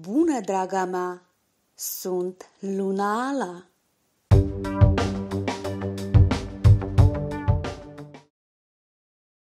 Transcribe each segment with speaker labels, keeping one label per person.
Speaker 1: Bună, draga mea! Sunt Luna Ala!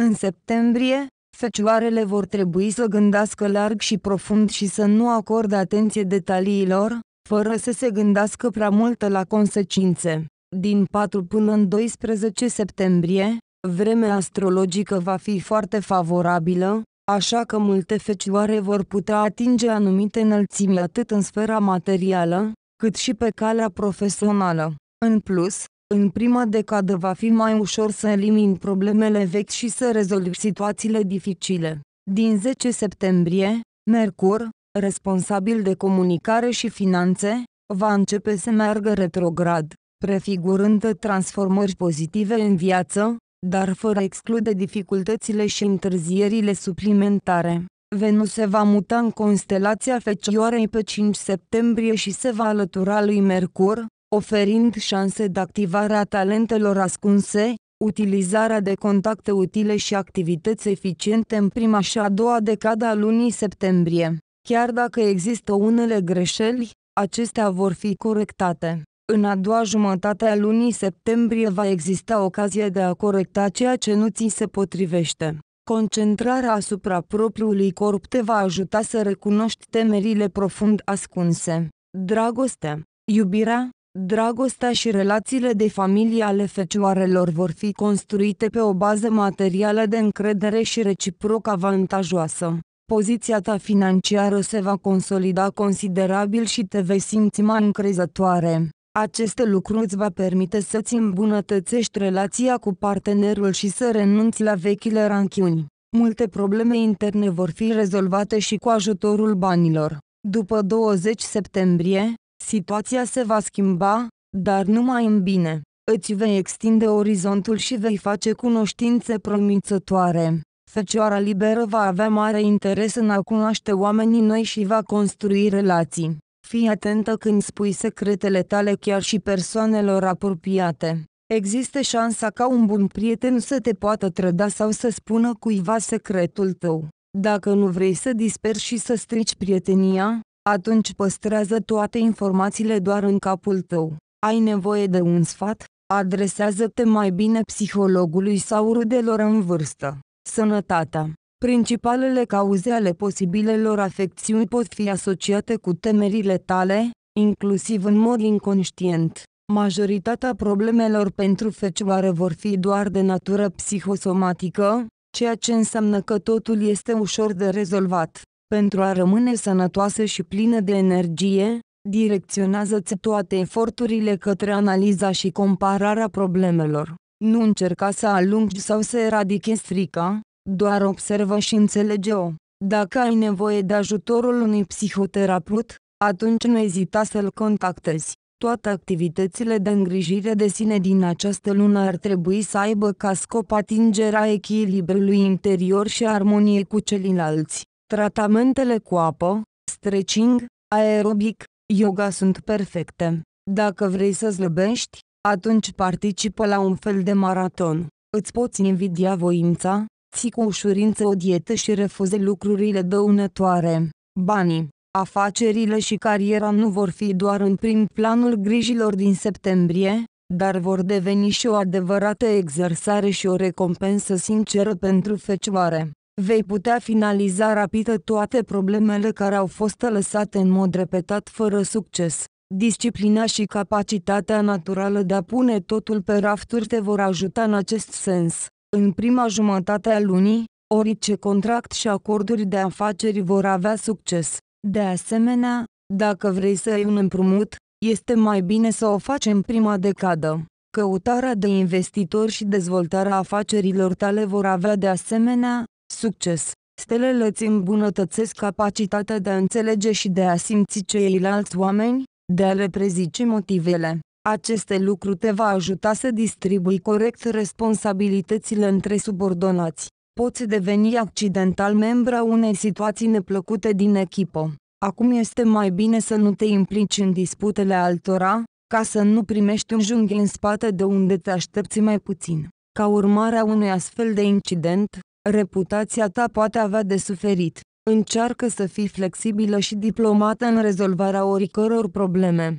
Speaker 1: În septembrie, fecioarele vor trebui să gândească larg și profund și să nu acorde atenție detaliilor, fără să se gândească prea mult la consecințe. Din 4 până în 12 septembrie, vremea astrologică va fi foarte favorabilă, așa că multe fecioare vor putea atinge anumite înălțimi atât în sfera materială, cât și pe calea profesională. În plus, în prima decadă va fi mai ușor să elimini problemele vechi și să rezolvi situațiile dificile. Din 10 septembrie, Mercur, responsabil de comunicare și finanțe, va începe să meargă retrograd, prefigurând transformări pozitive în viață, dar fără exclude dificultățile și întârzierile suplimentare. Venus se va muta în constelația Fecioarei pe 5 septembrie și se va alătura lui Mercur, oferind șanse de activare a talentelor ascunse, utilizarea de contacte utile și activități eficiente în prima și a doua decada a lunii septembrie. Chiar dacă există unele greșeli, acestea vor fi corectate. În a doua jumătate a lunii septembrie va exista ocazie de a corecta ceea ce nu ți se potrivește. Concentrarea asupra propriului corp te va ajuta să recunoști temerile profund ascunse. Dragoste, iubirea, dragostea și relațiile de familie ale fecioarelor vor fi construite pe o bază materială de încredere și reciproc avantajoasă. Poziția ta financiară se va consolida considerabil și te vei simți mai încrezătoare. Acest lucru îți va permite să-ți îmbunătățești relația cu partenerul și să renunți la vechile ranchiuni. Multe probleme interne vor fi rezolvate și cu ajutorul banilor. După 20 septembrie, situația se va schimba, dar numai în bine. Îți vei extinde orizontul și vei face cunoștințe promițătoare. Fecioara liberă va avea mare interes în a cunoaște oamenii noi și va construi relații. Fii atentă când spui secretele tale chiar și persoanelor apropiate. Există șansa ca un bun prieten să te poată trăda sau să spună cuiva secretul tău. Dacă nu vrei să disperi și să strici prietenia, atunci păstrează toate informațiile doar în capul tău. Ai nevoie de un sfat? Adresează-te mai bine psihologului sau rudelor în vârstă. Sănătatea Principalele cauze ale posibilelor afecțiuni pot fi asociate cu temerile tale, inclusiv în mod inconștient. Majoritatea problemelor pentru fecioare vor fi doar de natură psihosomatică, ceea ce înseamnă că totul este ușor de rezolvat. Pentru a rămâne sănătoasă și plină de energie, direcționează-ți toate eforturile către analiza și compararea problemelor. Nu încerca să alungi sau să eradichezi frica, doar observă și înțelege-o. Dacă ai nevoie de ajutorul unui psihoterapeut, atunci nu ezita să-l contactezi. Toate activitățile de îngrijire de sine din această lună ar trebui să aibă ca scop atingerea echilibrului interior și armoniei cu ceilalți. Tratamentele cu apă, stretching, aerobic, yoga sunt perfecte. Dacă vrei să slăbești, atunci participă la un fel de maraton. Îți poți invidia voința, ții cu ușurință o dietă și refuze lucrurile dăunătoare. Banii, afacerile și cariera nu vor fi doar în prim planul grijilor din septembrie, dar vor deveni și o adevărată exersare și o recompensă sinceră pentru fecioare. Vei putea finaliza rapid toate problemele care au fost lăsate în mod repetat fără succes. Disciplina și capacitatea naturală de a pune totul pe rafturi te vor ajuta în acest sens. În prima jumătate a lunii, orice contract și acorduri de afaceri vor avea succes. De asemenea, dacă vrei să ai un împrumut, este mai bine să o faci în prima decadă. Căutarea de investitori și dezvoltarea afacerilor tale vor avea de asemenea succes. Stelele îți îmbunătățesc capacitatea de a înțelege și de a simți ceilalți oameni, de a le prezice motivele. Aceste lucruri te va ajuta să distribui corect responsabilitățile între subordonați. Poți deveni accidental membra unei situații neplăcute din echipă. Acum este mai bine să nu te implici în disputele altora, ca să nu primești un junghi în spate de unde te aștepți mai puțin. Ca urmare a unui astfel de incident, reputația ta poate avea de suferit. Încearcă să fii flexibilă și diplomată în rezolvarea oricăror probleme.